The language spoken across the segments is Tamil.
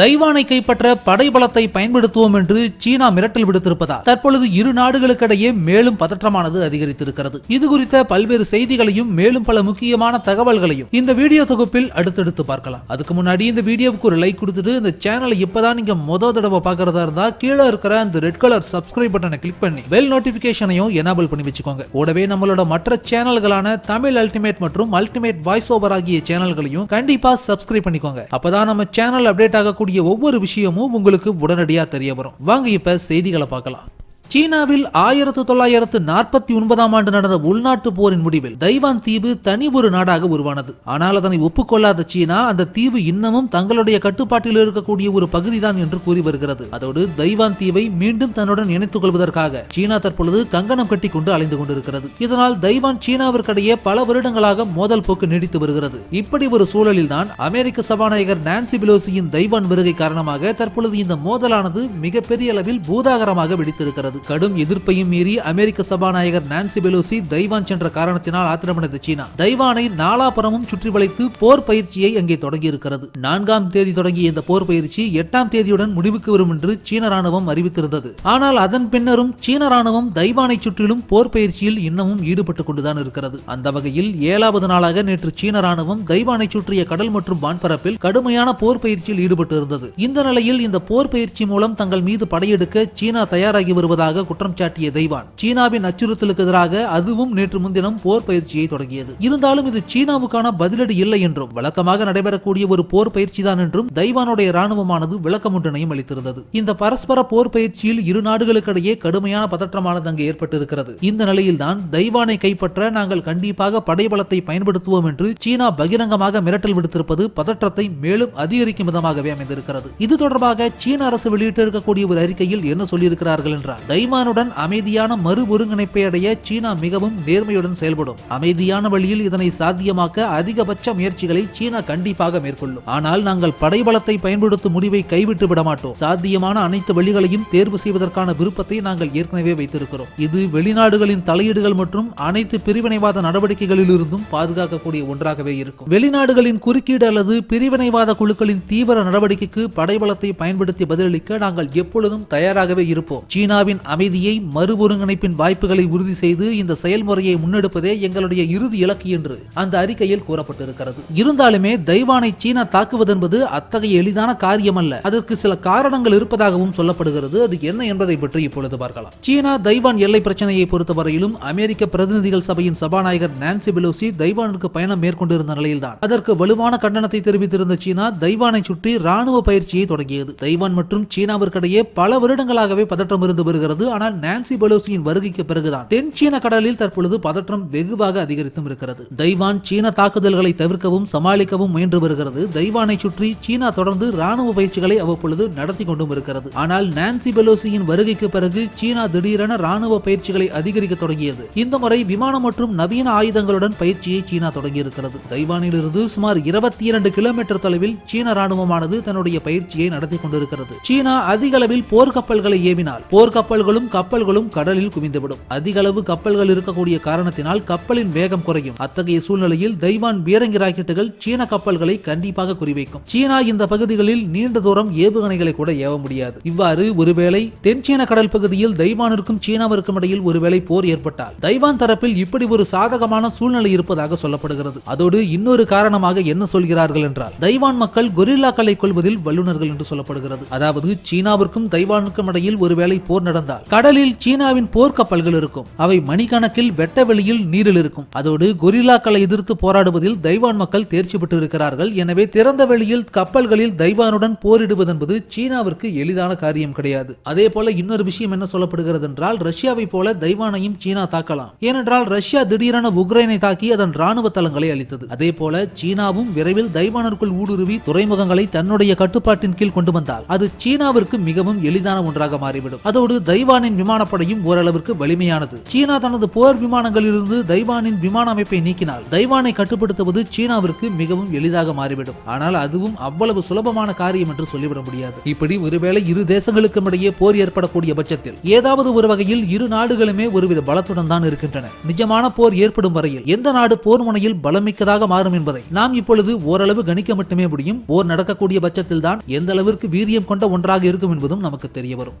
தைவானை கைப்பற்ற படைபலத்தை பயன்படுத்துவோம் என்று சீனா மிரட்டல் விடுத்திருப்பதால் தற்பொழுது இரு நாடுகளுக்கிடையே மேலும் பதற்றமானது அதிகரித்திருக்கிறது இது குறித்த பல்வேறு செய்திகளையும் மேலும் பல முக்கியமான தகவல்களையும் இந்த வீடியோ தொகுப்பில் அடுத்தடுத்து பார்க்கலாம் அதுக்கு முன்னாடி இந்த வீடியோவுக்கு ஒரு லைக் கொடுத்துட்டு இந்த சேனலை இப்பதான் நீங்க மொத தடவை பாக்குறதா இருந்தா கீழே இருக்கிற அந்த ரெட் கலர் சப்ஸ்கிரைப் பட்டனை கிளிக் பண்ணி பெல் நோட்டிபிகேஷனையும் எனபிள் பண்ணி வச்சுக்கோங்க கூடவே நம்மளோட மற்ற சேனல்களான தமிழ் அல்டிமேட் மற்றும் அல்டிமேட் வாய்ஸ் ஓவர் ஆகிய சேனல்களையும் கண்டிப்பா சப்ஸ்கிரைப் பண்ணிக்கோங்க அப்பதான் நம்ம சேனல் அப்டேட் ஆகக்கூடிய கூடிய ஒவ்வொரு விஷயமும் உங்களுக்கு உடனடியாக தெரிய வரும் வாங்க இப்போ செய்திகளை பார்க்கலாம் சீனாவில் ஆயிரத்து தொள்ளாயிரத்து நாற்பத்தி ஒன்பதாம் ஆண்டு நடந்த உள்நாட்டு போரின் முடிவில் தைவான் தீவு தனி ஒரு நாடாக உருவானது ஆனால் அதனை ஒப்புக்கொள்ளாத சீனா அந்த தீவு இன்னமும் தங்களுடைய கட்டுப்பாட்டில் இருக்கக்கூடிய ஒரு பகுதிதான் என்று கூறி வருகிறது அதோடு தைவான் தீவை மீண்டும் தன்னுடன் இணைத்துக் கொள்வதற்காக சீனா தற்பொழுது கங்கணம் கட்டி கொண்டு அலைந்து கொண்டிருக்கிறது இதனால் தைவான் சீனாவிற்கிடையே பல வருடங்களாக மோதல் போக்கு நீடித்து வருகிறது இப்படி ஒரு சூழலில் தான் அமெரிக்க சபாநாயகர் நான்சி பிலோசியின் தைவான் வருகை காரணமாக தற்பொழுது இந்த மோதலானது மிகப்பெரிய அளவில் பூதாகரமாக வெடித்திருக்கிறது கடும் எதிர்ப்பையும் மீறி அமெரிக்க சபாநாயகர் நான்சி பெலோசி தைவான் சென்ற காரணத்தினால் ஆத்திரமடைந்த சீனா தைவானை நாலாபுரமும் சுற்றி வளைத்து போர் பயிற்சியை அங்கே தொடங்கியிருக்கிறது நான்காம் தேதி தொடங்கிய இந்த போர் பயிற்சி எட்டாம் தேதியுடன் முடிவுக்கு வரும் என்று சீன ராணுவம் அறிவித்திருந்தது ஆனால் அதன் பின்னரும் சீன ராணுவம் தைவானை சுற்றிலும் போர் பயிற்சியில் இன்னமும் ஈடுபட்டுக் கொண்டுதான் இருக்கிறது அந்த வகையில் ஏழாவது நாளாக நேற்று சீன ராணுவம் தைவானை சுற்றிய கடல் மற்றும் வான்பரப்பில் கடுமையான போர் பயிற்சியில் ஈடுபட்டு இருந்தது இந்த நிலையில் இந்த போர் பயிற்சி மூலம் தங்கள் மீது படையெடுக்க சீனா தயாராகி வருவதாக இருப்பதாக குற்றம் சாட்டிய தைவான் சீனாவின் அச்சுறுத்தலுக்கு எதிராக அதுவும் நேற்று முன்தினம் போர் பயிற்சியை தொடங்கியது இருந்தாலும் இது சீனாவுக்கான பதிலடி இல்லை என்றும் வழக்கமாக நடைபெறக்கூடிய ஒரு போர் பயிற்சி தான் என்றும் தைவானுடைய ராணுவமானது விளக்கம் ஒன்றினையும் அளித்திருந்தது இந்த பரஸ்பர போர் பயிற்சியில் இரு நாடுகளுக்கிடையே கடுமையான பதற்றமானது அங்கு ஏற்பட்டிருக்கிறது இந்த நிலையில் தான் தைவானை கைப்பற்ற நாங்கள் கண்டிப்பாக படைபலத்தை பயன்படுத்துவோம் என்று சீனா பகிரங்கமாக மிரட்டல் விடுத்திருப்பது பதற்றத்தை மேலும் அதிகரிக்கும் விதமாகவே அமைந்திருக்கிறது இது தொடர்பாக சீன அரசு வெளியிட்டிருக்கக்கூடிய ஒரு அறிக்கையில் என்ன சொல்லியிருக்கிறார்கள் என்றால் தைவானுடன் அமைதியான மறு ஒருங்கிணைப்பை அடைய சீனா மிகவும் நேர்மையுடன் செயல்படும் அமைதியான வழியில் இதனை சாத்தியமாக்க அதிகபட்ச முயற்சிகளை சீனா கண்டிப்பாக மேற்கொள்ளும் ஆனால் நாங்கள் படைபலத்தை பயன்படுத்தும் முடிவை கைவிட்டு விட மாட்டோம் சாத்தியமான அனைத்து வழிகளையும் தேர்வு செய்வதற்கான விருப்பத்தை நாங்கள் ஏற்கனவே வைத்திருக்கிறோம் இது வெளிநாடுகளின் தலையீடுகள் மற்றும் அனைத்து பிரிவினைவாத நடவடிக்கைகளிலிருந்தும் பாதுகாக்கக்கூடிய ஒன்றாகவே இருக்கும் வெளிநாடுகளின் குறுக்கீடு அல்லது பிரிவினைவாத குழுக்களின் தீவிர நடவடிக்கைக்கு படைபலத்தை பயன்படுத்தி பதிலளிக்க நாங்கள் எப்பொழுதும் தயாராகவே இருப்போம் சீனாவின் நாட்டின் அமைதியை மறு ஒருங்கிணைப்பின் வாய்ப்புகளை உறுதி செய்து இந்த செயல்முறையை முன்னெடுப்பதே எங்களுடைய இறுதி இலக்கு என்று அந்த அறிக்கையில் கூறப்பட்டிருக்கிறது இருந்தாலுமே தைவானை சீனா தாக்குவதென்பது அத்தகைய எளிதான காரியம் அல்ல அதற்கு சில காரணங்கள் இருப்பதாகவும் சொல்லப்படுகிறது அது என்ன என்பதை பற்றி இப்பொழுது பார்க்கலாம் சீனா தைவான் எல்லை பிரச்சனையை பொறுத்தவரையிலும் அமெரிக்க பிரதிநிதிகள் சபையின் சபாநாயகர் நான்சி பெலோசி தைவானுக்கு பயணம் மேற்கொண்டிருந்த நிலையில்தான் அதற்கு வலுவான கண்டனத்தை தெரிவித்திருந்த சீனா தைவானை சுற்றி ராணுவ பயிற்சியை தொடங்கியது தைவான் மற்றும் சீனாவிற்கிடையே பல வருடங்களாகவே பதற்றம் இருந்து வருகிறது இருக்கிறது ஆனால் நான்சி பெலோசியின் வருகைக்கு பிறகுதான் தென் சீன கடலில் தற்பொழுது பதற்றம் வெகுவாக அதிகரித்தும் இருக்கிறது தைவான் சீன தாக்குதல்களை தவிர்க்கவும் சமாளிக்கவும் முயன்று வருகிறது தைவானை சுற்றி சீனா தொடர்ந்து ராணுவ பயிற்சிகளை அவ்வப்பொழுது நடத்தி கொண்டும் இருக்கிறது ஆனால் நான்சி பெலோசியின் வருகைக்கு பிறகு சீனா திடீரென ராணுவ பயிற்சிகளை அதிகரிக்க தொடங்கியது இந்த முறை விமானம் மற்றும் நவீன ஆயுதங்களுடன் பயிற்சியை சீனா தொடங்கியிருக்கிறது தைவானிலிருந்து சுமார் இருபத்தி இரண்டு கிலோமீட்டர் தொலைவில் சீன ராணுவமானது தன்னுடைய பயிற்சியை நடத்தி கொண்டிருக்கிறது சீனா அதிக அளவில் போர்க்கப்பல்களை ஏவினால் போர்க்கப்பல் கப்பல்களும் கப்பல்களும் கடலில் குவிந்துவிடும் அதிக அளவு கப்பல்கள் இருக்கக்கூடிய காரணத்தினால் கப்பலின் வேகம் குறையும் அத்தகைய சூழ்நிலையில் தைவான் பீரங்கி ராக்கெட்டுகள் சீன கப்பல்களை கண்டிப்பாக குறிவைக்கும் சீனா இந்த பகுதிகளில் நீண்ட தூரம் ஏவுகணைகளை கூட ஏவ முடியாது இவ்வாறு ஒருவேளை தென்சீன கடல் பகுதியில் தைவானிற்கும் சீனாவிற்கும் இடையில் ஒருவேளை போர் ஏற்பட்டால் தைவான் தரப்பில் இப்படி ஒரு சாதகமான சூழ்நிலை இருப்பதாக சொல்லப்படுகிறது அதோடு இன்னொரு காரணமாக என்ன சொல்கிறார்கள் என்றால் தைவான் மக்கள் கொரில்லாக்களை கொள்வதில் வல்லுநர்கள் என்று சொல்லப்படுகிறது அதாவது சீனாவிற்கும் தைவானுக்கும் இடையில் ஒருவேளை போர் நடந்தால் இருந்தால் கடலில் சீனாவின் போர்க்கப்பல்கள் இருக்கும் அவை மணிக்கணக்கில் வெட்ட வெளியில் நீரில் இருக்கும் அதோடு கொரில்லாக்களை எதிர்த்து போராடுவதில் தைவான் மக்கள் தேர்ச்சி பெற்று இருக்கிறார்கள் எனவே திறந்த வெளியில் கப்பல்களில் தைவானுடன் போரிடுவதென்பது சீனாவிற்கு எளிதான காரியம் கிடையாது அதே போல இன்னொரு விஷயம் என்ன சொல்லப்படுகிறது என்றால் ரஷ்யாவை போல தைவானையும் சீனா தாக்கலாம் ஏனென்றால் ரஷ்யா திடீரென உக்ரைனை தாக்கி அதன் ராணுவ தளங்களை அளித்தது அதே போல சீனாவும் விரைவில் தைவானிற்குள் ஊடுருவி துறைமுகங்களை தன்னுடைய கட்டுப்பாட்டின் கீழ் கொண்டு வந்தால் அது சீனாவிற்கு மிகவும் எளிதான ஒன்றாக மாறிவிடும் அதோடு தைவானின் விமானப்படையும் ஓரளவிற்கு வலிமையானது சீனா தனது போர் விமானங்களிலிருந்து தைவானின் விமான அமைப்பை நீக்கினால் தைவானை கட்டுப்படுத்துவது சீனாவிற்கு மிகவும் எளிதாக மாறிவிடும் ஆனால் அதுவும் அவ்வளவு சுலபமான காரியம் என்று சொல்லிவிட முடியாது இப்படி ஒருவேளை இரு தேசங்களுக்கும் இடையே போர் ஏற்படக்கூடிய பட்சத்தில் ஏதாவது ஒரு வகையில் இரு நாடுகளுமே ஒருவித பலத்துடன் தான் இருக்கின்றன நிஜமான போர் ஏற்படும் வரையில் எந்த நாடு போர் முனையில் பலமிக்கதாக மாறும் என்பதை நாம் இப்பொழுது ஓரளவு கணிக்க மட்டுமே முடியும் போர் நடக்கக்கூடிய பட்சத்தில் தான் எந்த அளவிற்கு வீரியம் கொண்ட ஒன்றாக இருக்கும் என்பதும் நமக்கு தெரிய வரும்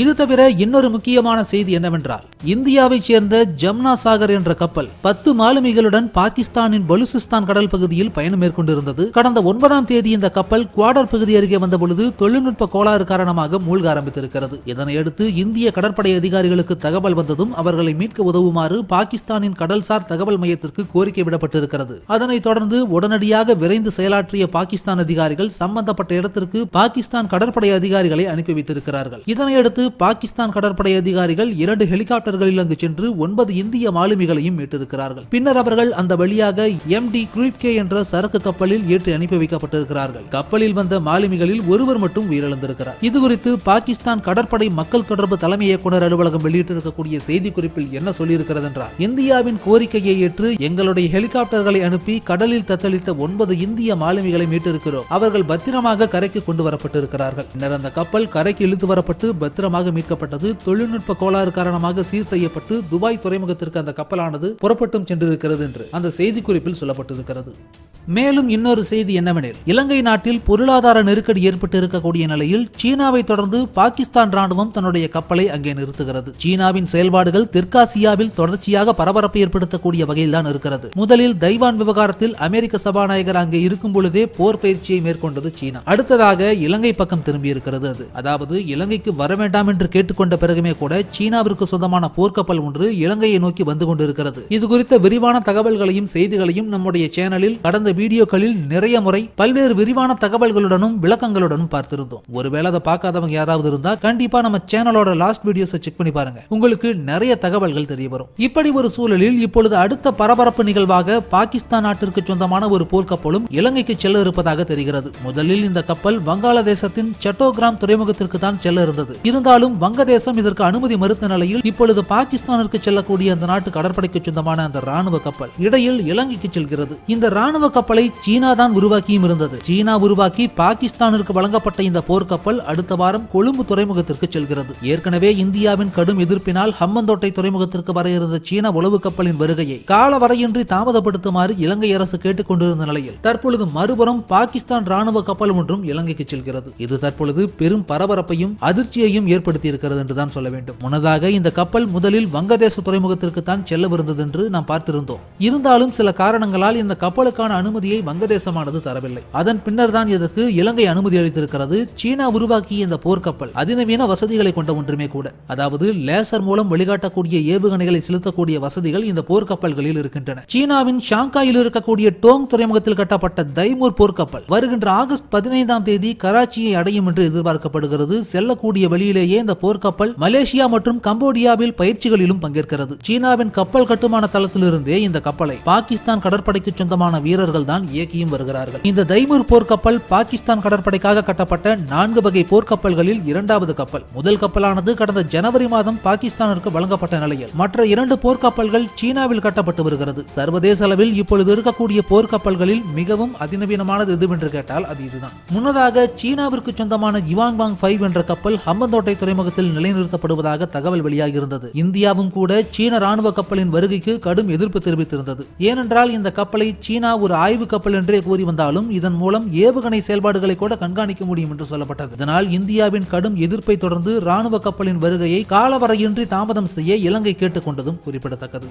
இது தவிர இன்னொரு முக்கியமான செய்தி என்னவென்றால் இந்தியாவைச் சேர்ந்த ஜம்னா சாகர் என்ற கப்பல் பத்து மாலுமிகளுடன் பாகிஸ்தானின் பலுசிஸ்தான் கடல் பகுதியில் பயணம் மேற்கொண்டிருந்தது கடந்த ஒன்பதாம் தேதி இந்த கப்பல் குவாடர் பகுதி அருகே வந்தபொழுது தொழில்நுட்ப கோளாறு காரணமாக மூழ்க ஆரம்பித்திருக்கிறது இதனையடுத்து இந்திய கடற்படை அதிகாரிகளுக்கு தகவல் வந்ததும் அவர்களை மீட்க உதவுமாறு பாகிஸ்தானின் கடல்சார் தகவல் மையத்திற்கு கோரிக்கை விடப்பட்டிருக்கிறது அதனைத் தொடர்ந்து உடனடியாக விரைந்து செயலாற்றிய பாகிஸ்தான் அதிகாரிகள் சம்பந்தப்பட்ட இடத்திற்கு பாகிஸ்தான் கடற்படை அதிகாரிகளை அனுப்பி வைத்திருக்கிறார்கள் இதனையடுத்து அடுத்து பாகிஸ்தான் கடற்படை அதிகாரிகள் இரண்டு ஹெலிகாப்டர்களில் அங்கு சென்று ஒன்பது இந்திய மாலுமிகளையும் மீட்டிருக்கிறார்கள் பின்னர் அவர்கள் அந்த வழியாக எம் டி குரூப்கே என்ற சரக்கு கப்பலில் ஏற்றி அனுப்பி வைக்கப்பட்டிருக்கிறார்கள் கப்பலில் வந்த மாலுமிகளில் ஒருவர் மட்டும் உயிரிழந்திருக்கிறார் இது குறித்து பாகிஸ்தான் கடற்படை மக்கள் தொடர்பு தலைமை இயக்குநர் அலுவலகம் வெளியிட்டிருக்கக்கூடிய செய்திக்குறிப்பில் என்ன சொல்லியிருக்கிறது என்றால் இந்தியாவின் கோரிக்கையை ஏற்று எங்களுடைய ஹெலிகாப்டர்களை அனுப்பி கடலில் தத்தளித்த ஒன்பது இந்திய மாலுமிகளை மீட்டிருக்கிறோம் அவர்கள் பத்திரமாக கரைக்கு கொண்டு வரப்பட்டிருக்கிறார்கள் பின்னர் அந்த கப்பல் கரைக்கு இழுத்து வரப்பட்டு பத்திரம் சீக்கிரமாக மீட்கப்பட்டது தொழில்நுட்ப கோளாறு காரணமாக சீர் செய்யப்பட்டு துபாய் துறைமுகத்திற்கு அந்த கப்பலானது புறப்பட்டும் சென்றிருக்கிறது என்று அந்த செய்திக்குறிப்பில் சொல்லப்பட்டிருக்கிறது மேலும் இன்னொரு செய்தி என்னவெனில் இலங்கை நாட்டில் பொருளாதார நெருக்கடி ஏற்பட்டு இருக்கக்கூடிய நிலையில் சீனாவை தொடர்ந்து பாகிஸ்தான் ராணுவம் தன்னுடைய கப்பலை அங்கே நிறுத்துகிறது சீனாவின் செயல்பாடுகள் தெற்காசியாவில் தொடர்ச்சியாக பரபரப்பை ஏற்படுத்தக்கூடிய வகையில் தான் இருக்கிறது முதலில் தைவான் விவகாரத்தில் அமெரிக்க சபாநாயகர் அங்கே இருக்கும் பொழுதே போர் பயிற்சியை மேற்கொண்டது சீனா அடுத்ததாக இலங்கை பக்கம் திரும்பி இருக்கிறது அது அதாவது இலங்கைக்கு வர வேண்டாம் வேண்டாம் என்று கேட்டுக்கொண்ட பிறகுமே கூட சீனாவிற்கு சொந்தமான போர்க்கப்பல் ஒன்று இலங்கையை நோக்கி வந்து கொண்டிருக்கிறது இது குறித்த விரிவான தகவல்களையும் செய்திகளையும் நம்முடைய சேனலில் கடந்த வீடியோக்களில் நிறைய முறை பல்வேறு விரிவான தகவல்களுடனும் விளக்கங்களுடனும் பார்த்திருந்தோம் ஒருவேளை அதை பார்க்காதவங்க யாராவது இருந்தா கண்டிப்பா நம்ம சேனலோட லாஸ்ட் வீடியோஸ் செக் பண்ணி பாருங்க உங்களுக்கு நிறைய தகவல்கள் தெரிய வரும் இப்படி ஒரு சூழலில் இப்பொழுது அடுத்த பரபரப்பு நிகழ்வாக பாகிஸ்தான் நாட்டிற்கு சொந்தமான ஒரு போர்க்கப்பலும் இலங்கைக்கு செல்ல இருப்பதாக தெரிகிறது முதலில் இந்த கப்பல் வங்காளதேசத்தின் சட்டோகிராம் துறைமுகத்திற்கு தான் செல்ல இருந்தது இருந்த இருந்தாலும் வங்கதேசம் இதற்கு அனுமதி மறுத்த நிலையில் இப்பொழுது பாகிஸ்தானிற்கு செல்லக்கூடிய அந்த நாட்டு கடற்படைக்கு சொந்தமான அந்த ராணுவ கப்பல் இடையில் இலங்கைக்கு செல்கிறது இந்த ராணுவ கப்பலை சீனா தான் உருவாக்கியும் இருந்தது சீனா உருவாக்கி பாகிஸ்தானிற்கு வழங்கப்பட்ட இந்த போர்க்கப்பல் அடுத்த வாரம் கொழும்பு துறைமுகத்திற்கு செல்கிறது ஏற்கனவே இந்தியாவின் கடும் எதிர்ப்பினால் ஹம்மந்தோட்டை துறைமுகத்திற்கு வர இருந்த சீன உளவு கப்பலின் வருகையை கால வரையின்றி தாமதப்படுத்துமாறு இலங்கை அரசு கேட்டுக் கொண்டிருந்த நிலையில் தற்பொழுது மறுபுறம் பாகிஸ்தான் ராணுவ கப்பல் ஒன்றும் இலங்கைக்கு செல்கிறது இது தற்பொழுது பெரும் பரபரப்பையும் அதிர்ச்சியையும் ஏற்படுத்தி இருக்கிறது என்று தான் சொல்ல வேண்டும் முன்னதாக இந்த கப்பல் முதலில் வங்கதேச துறைமுகத்திற்கு தான் செல்லவிருந்தது என்று நாம் பார்த்திருந்தோம் இருந்தாலும் சில காரணங்களால் இந்த கப்பலுக்கான அனுமதியை வங்கதேசமானது தரவில்லை அதன் பின்னர் தான் இதற்கு இலங்கை அனுமதி அளித்திருக்கிறது சீனா உருவாக்கிய இந்த போர்க்கப்பல் அதிநவீன வசதிகளை கொண்ட ஒன்றுமே கூட அதாவது லேசர் மூலம் வழிகாட்டக்கூடிய ஏவுகணைகளை செலுத்தக்கூடிய வசதிகள் இந்த போர்க்கப்பல்களில் இருக்கின்றன சீனாவின் ஷாங்காயில் இருக்கக்கூடிய டோங் துறைமுகத்தில் கட்டப்பட்ட தைமூர் போர்க்கப்பல் வருகின்ற ஆகஸ்ட் பதினைந்தாம் தேதி கராச்சியை அடையும் என்று எதிர்பார்க்கப்படுகிறது செல்லக்கூடிய வழியிலேயே இடையே இந்த போர்க்கப்பல் மலேசியா மற்றும் கம்போடியாவில் பயிற்சிகளிலும் பங்கேற்கிறது சீனாவின் கப்பல் கட்டுமான தளத்திலிருந்தே இந்த கப்பலை பாகிஸ்தான் கடற்படைக்கு சொந்தமான வீரர்கள் தான் இயக்கியும் வருகிறார்கள் இந்த தைமூர் போர்க்கப்பல் பாகிஸ்தான் கடற்படைக்காக கட்டப்பட்ட நான்கு வகை போர்க்கப்பல்களில் இரண்டாவது கப்பல் முதல் கப்பலானது கடந்த ஜனவரி மாதம் பாகிஸ்தானிற்கு வழங்கப்பட்ட நிலையில் மற்ற இரண்டு போர்க்கப்பல்கள் சீனாவில் கட்டப்பட்டு வருகிறது சர்வதேச அளவில் இப்பொழுது இருக்கக்கூடிய போர்க்கப்பல்களில் மிகவும் அதிநவீனமானது எதுவென்று கேட்டால் அது இதுதான் முன்னதாக சீனாவிற்கு சொந்தமான இவாங் வாங் ஃபைவ் என்ற கப்பல் ஹம்பந்தோட்டை கோட்டை துறைமுகத்தில் நிலைநிறுத்தப்படுவதாக தகவல் வெளியாகியிருந்தது இந்தியாவும் கூட சீன ராணுவ கப்பலின் வருகைக்கு கடும் எதிர்ப்பு தெரிவித்திருந்தது ஏனென்றால் இந்த கப்பலை சீனா ஒரு ஆய்வு கப்பல் என்றே கூறி வந்தாலும் இதன் மூலம் ஏவுகணை செயல்பாடுகளை கூட கண்காணிக்க முடியும் என்று சொல்லப்பட்டது இதனால் இந்தியாவின் கடும் எதிர்ப்பை தொடர்ந்து ராணுவ கப்பலின் வருகையை காலவரையின்றி தாமதம் செய்ய இலங்கை கேட்டுக்கொண்டதும் குறிப்பிடத்தக்கது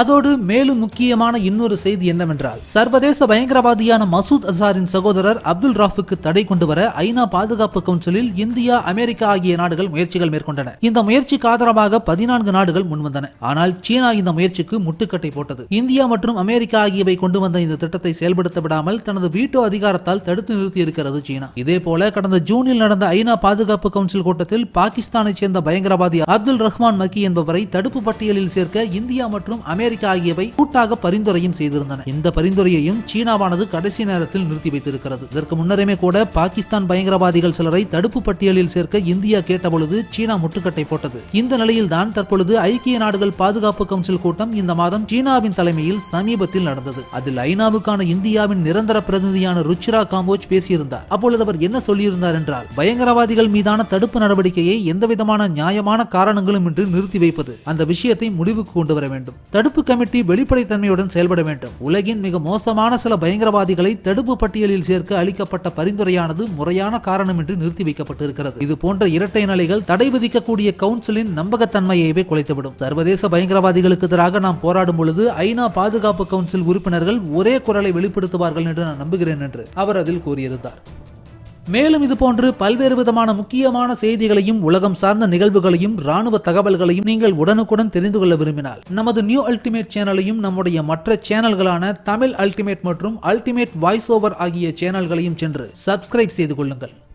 அதோடு மேலும் முக்கியமான இன்னொரு செய்தி என்னவென்றால் சர்வதேச பயங்கரவாதியான மசூத் அசாரின் சகோதரர் அப்துல் ராஃபுக்கு தடை கொண்டு வர ஐநா பாதுகாப்பு கவுன்சிலில் இந்தியா அமெரிக்கா ஆகிய நாடுகள் முயற்சிகள் மேற்கொண்டன இந்த முயற்சிக்கு ஆதரவாக பதினான்கு நாடுகள் முன்வந்தன ஆனால் சீனா இந்த முயற்சிக்கு முட்டுக்கட்டை போட்டது இந்தியா மற்றும் அமெரிக்கா ஆகியவை கொண்டு வந்த இந்த திட்டத்தை செயல்படுத்த விடாமல் தனது வீட்டோ அதிகாரத்தால் தடுத்து நிறுத்தி இருக்கிறது சீனா இதே போல கடந்த ஜூனில் நடந்த ஐநா பாதுகாப்பு கவுன்சில் கூட்டத்தில் பாகிஸ்தானை சேர்ந்த பயங்கரவாதி அப்துல் ரஹ்மான் மக்கி என்பவரை தடுப்பு பட்டியலில் சேர்க்க இந்தியா மற்றும் அமெரிக்கா அமெரிக்கா ஆகியவை கூட்டாக பரிந்துரையும் செய்திருந்தன இந்த பரிந்துரையையும் சீனாவானது கடைசி நேரத்தில் நிறுத்தி வைத்திருக்கிறது இதற்கு முன்னரே கூட பாகிஸ்தான் பயங்கரவாதிகள் சிலரை தடுப்பு பட்டியலில் சேர்க்க இந்தியா கேட்டபொழுது சீனா முட்டுக்கட்டை போட்டது இந்த நிலையில் தான் தற்பொழுது ஐக்கிய நாடுகள் பாதுகாப்பு கவுன்சில் கூட்டம் இந்த மாதம் சீனாவின் தலைமையில் சமீபத்தில் நடந்தது அதில் ஐநாவுக்கான இந்தியாவின் நிரந்தர பிரதிநிதியான ருச்சிரா காம்போஜ் பேசியிருந்தார் அப்பொழுது அவர் என்ன சொல்லியிருந்தார் என்றால் பயங்கரவாதிகள் மீதான தடுப்பு நடவடிக்கையை எந்தவிதமான நியாயமான காரணங்களும் இன்றி நிறுத்தி வைப்பது அந்த விஷயத்தை முடிவுக்கு கொண்டு வர வேண்டும் தடுப்பு தடுப்பு கமிட்டி வெளிப்படைத்தன்மையுடன் செயல்பட வேண்டும் உலகின் மிக மோசமான சில பயங்கரவாதிகளை தடுப்பு பட்டியலில் சேர்க்க அளிக்கப்பட்ட பரிந்துரையானது முறையான காரணமின்றி நிறுத்தி வைக்கப்பட்டிருக்கிறது இது போன்ற இரட்டை நிலைகள் தடை விதிக்கக்கூடிய கவுன்சிலின் நம்பகத்தன்மையைவே குலைத்துவிடும் சர்வதேச பயங்கரவாதிகளுக்கு எதிராக நாம் போராடும் பொழுது ஐநா பாதுகாப்பு கவுன்சில் உறுப்பினர்கள் ஒரே குரலை வெளிப்படுத்துவார்கள் என்று நான் நம்புகிறேன் என்று அவர் அதில் கூறியிருந்தார் மேலும் இது போன்று பல்வேறு விதமான முக்கியமான செய்திகளையும் உலகம் சார்ந்த நிகழ்வுகளையும் ராணுவ தகவல்களையும் நீங்கள் உடனுக்குடன் தெரிந்து கொள்ள விரும்பினால் நமது நியூ அல்டிமேட் சேனலையும் நம்முடைய மற்ற சேனல்களான தமிழ் அல்டிமேட் மற்றும் அல்டிமேட் வாய்ஸ் ஓவர் ஆகிய சேனல்களையும் சென்று சப்ஸ்கிரைப் செய்து கொள்ளுங்கள்